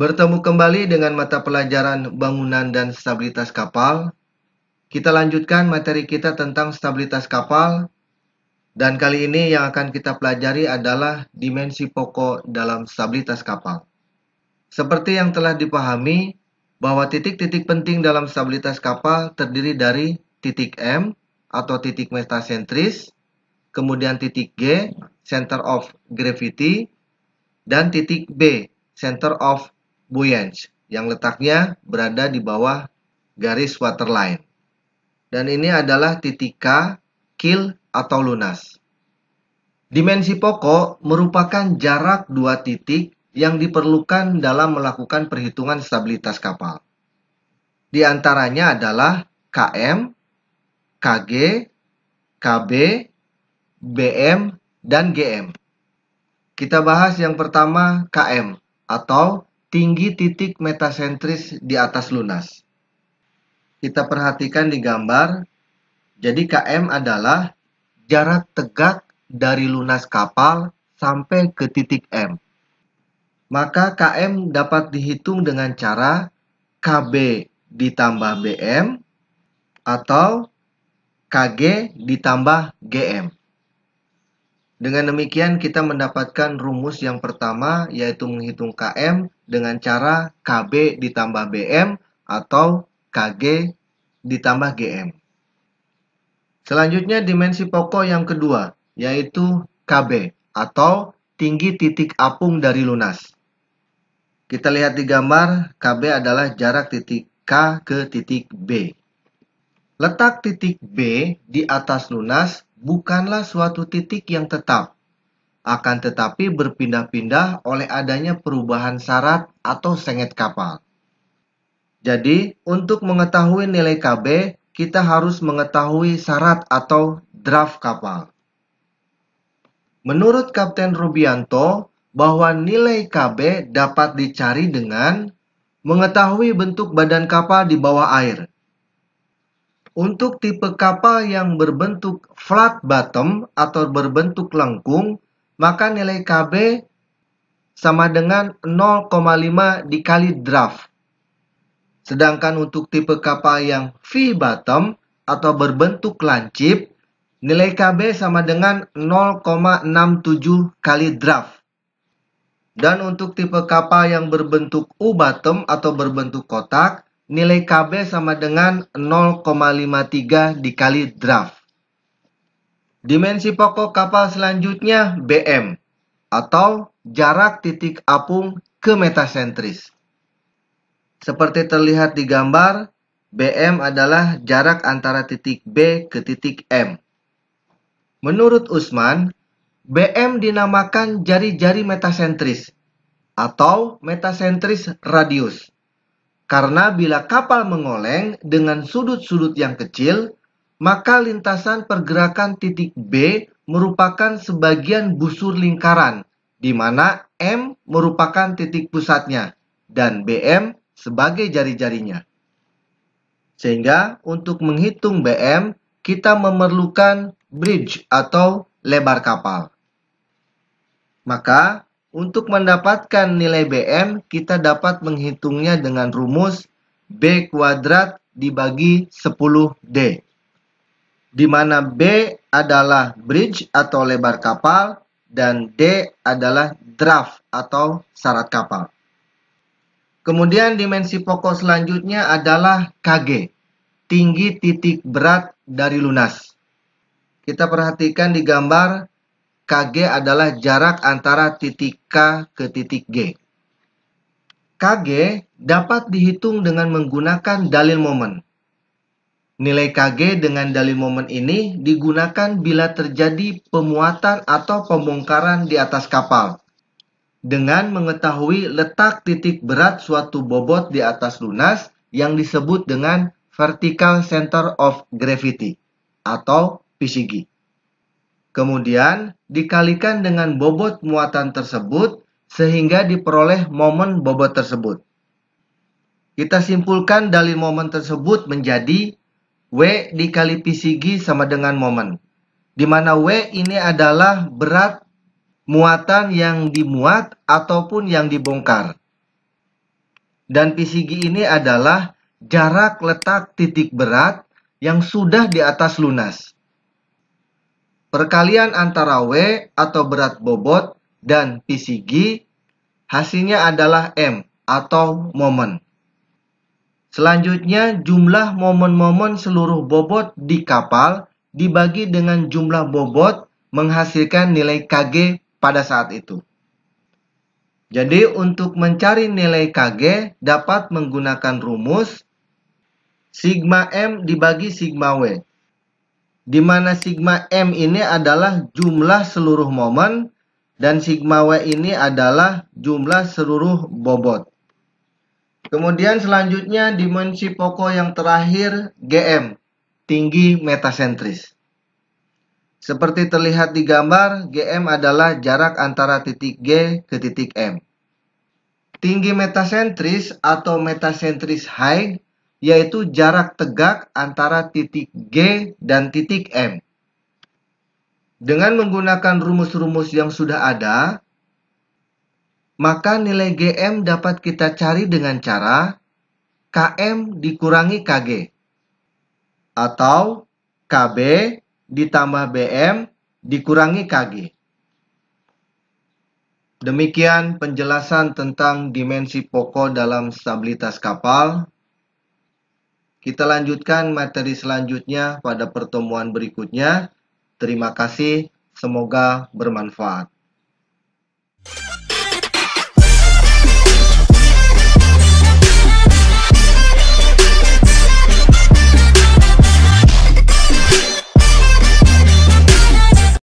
Bertemu kembali dengan mata pelajaran bangunan dan stabilitas kapal. Kita lanjutkan materi kita tentang stabilitas kapal. Dan kali ini yang akan kita pelajari adalah dimensi pokok dalam stabilitas kapal. Seperti yang telah dipahami, bahwa titik-titik penting dalam stabilitas kapal terdiri dari titik M atau titik metasentris, kemudian titik G, center of gravity, dan titik B, center of buoyance yang letaknya berada di bawah garis waterline. Dan ini adalah titik k, kil, atau lunas. Dimensi pokok merupakan jarak dua titik yang diperlukan dalam melakukan perhitungan stabilitas kapal. Di antaranya adalah KM, KG, KB, BM, dan GM. Kita bahas yang pertama KM atau tinggi titik metasentris di atas lunas. Kita perhatikan di gambar, jadi KM adalah jarak tegak dari lunas kapal sampai ke titik M. Maka KM dapat dihitung dengan cara KB ditambah BM atau KG ditambah GM. Dengan demikian kita mendapatkan rumus yang pertama yaitu menghitung KM dengan cara KB ditambah BM atau KG ditambah GM. Selanjutnya dimensi pokok yang kedua, yaitu KB atau tinggi titik apung dari lunas. Kita lihat di gambar, KB adalah jarak titik K ke titik B. Letak titik B di atas lunas bukanlah suatu titik yang tetap, akan tetapi berpindah-pindah oleh adanya perubahan syarat atau sengit kapal. Jadi, untuk mengetahui nilai KB, kita harus mengetahui syarat atau draft kapal. Menurut Kapten Rubianto, bahwa nilai KB dapat dicari dengan mengetahui bentuk badan kapal di bawah air. Untuk tipe kapal yang berbentuk flat bottom atau berbentuk lengkung, maka nilai KB sama dengan 0,5 dikali draft. Sedangkan untuk tipe kapal yang V-bottom atau berbentuk lancip, nilai KB sama dengan 0,67 kali draft. Dan untuk tipe kapal yang berbentuk U-bottom atau berbentuk kotak, nilai KB sama dengan 0,53 dikali draft. Dimensi pokok kapal selanjutnya BM atau jarak titik apung ke metasentris. Seperti terlihat di gambar, BM adalah jarak antara titik B ke titik M. Menurut Usman, BM dinamakan jari-jari metasentris atau metasentris radius. Karena bila kapal mengoleng dengan sudut-sudut yang kecil, maka lintasan pergerakan titik B merupakan sebagian busur lingkaran, di mana M merupakan titik pusatnya dan BM sebagai jari-jarinya. Sehingga untuk menghitung BM, kita memerlukan bridge atau lebar kapal. Maka, untuk mendapatkan nilai BM, kita dapat menghitungnya dengan rumus B kuadrat dibagi 10D di mana B adalah bridge atau lebar kapal dan D adalah draft atau syarat kapal. Kemudian dimensi pokok selanjutnya adalah KG, tinggi titik berat dari lunas. Kita perhatikan di gambar KG adalah jarak antara titik K ke titik G. KG dapat dihitung dengan menggunakan dalil momen Nilai KG dengan dalil momen ini digunakan bila terjadi pemuatan atau pembongkaran di atas kapal. Dengan mengetahui letak titik berat suatu bobot di atas lunas yang disebut dengan vertical center of gravity atau PCG. Kemudian dikalikan dengan bobot muatan tersebut sehingga diperoleh momen bobot tersebut. Kita simpulkan dalil momen tersebut menjadi W dikali PCG sama dengan momen. Di mana W ini adalah berat muatan yang dimuat ataupun yang dibongkar. Dan PCG ini adalah jarak letak titik berat yang sudah di atas lunas. Perkalian antara W atau berat bobot dan PCG hasilnya adalah M atau momen. Selanjutnya, jumlah momen-momen seluruh bobot di kapal dibagi dengan jumlah bobot menghasilkan nilai KG pada saat itu. Jadi, untuk mencari nilai KG dapat menggunakan rumus sigma M dibagi sigma W. Di mana sigma M ini adalah jumlah seluruh momen dan sigma W ini adalah jumlah seluruh bobot. Kemudian selanjutnya dimensi pokok yang terakhir GM, tinggi metasentris. Seperti terlihat di gambar, GM adalah jarak antara titik G ke titik M. Tinggi metasentris atau metasentris high yaitu jarak tegak antara titik G dan titik M. Dengan menggunakan rumus-rumus yang sudah ada, maka nilai GM dapat kita cari dengan cara KM dikurangi KG atau KB ditambah BM dikurangi KG. Demikian penjelasan tentang dimensi pokok dalam stabilitas kapal. Kita lanjutkan materi selanjutnya pada pertemuan berikutnya. Terima kasih, semoga bermanfaat.